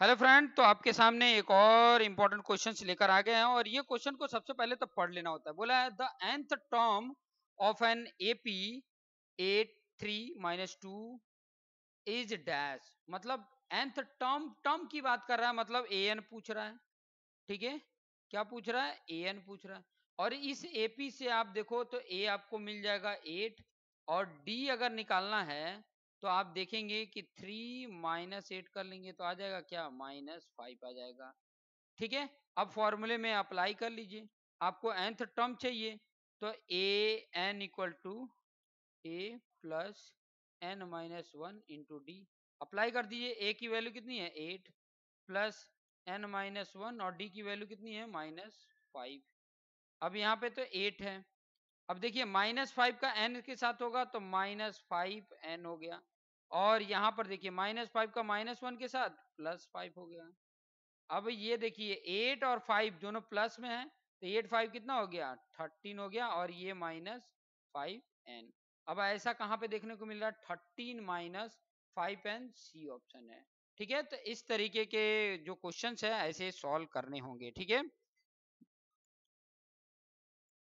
hello friend तो आपके सामने एक और इम्पोर्टेंट क्वेश्चन लेकर आ गए हैं और ये क्वेश्चन को सबसे पहले तो पढ़ लेना होता है बोला है the nth term of an AP eight three minus two is dash मतलब एंथ टर्म टर्म की बात कर रहा है मतलब ए एन पूछ रहा है ठीक है क्या पूछ रहा है ए एन पूछ रहा है और इस एपी से आप देखो तो ए आपको मिल जाएगा एट और डी अगर निकालना है तो आप देखेंगे कि थ्री माइनस एट कर लेंगे तो आ जाएगा क्या माइनस फाइव आ जाएगा ठीक है अब फॉर्मूले में अप्लाई कर लीजिए आपको एंथ टर्म चाहिए तो a n equal to a plus n minus one into d apply कर दीजिए ए की वैल्यू कितनी है eight plus n minus one और डी की वैल्यू कितनी है माइनस फाइव अब यहाँ पे तो एट है अब देखिए माइनस फाइव का एन के साथ होगा तो माइनस फाइव एन हो गया और यहां पर देखिए माइनस फाइव का माइनस वन के साथ प्लस फाइव हो गया अब ये देखिए एट और फाइव दोनों प्लस में है तो एट फाइव कितना हो गया थर्टीन हो गया और ये माइनस फाइव एन अब ऐसा कहां पे देखने को मिल रहा है thirteen minus five n C option है ठीक है तो इस तरीके के जो क्वेश्चन है ऐसे सॉल्व करने होंगे ठीक है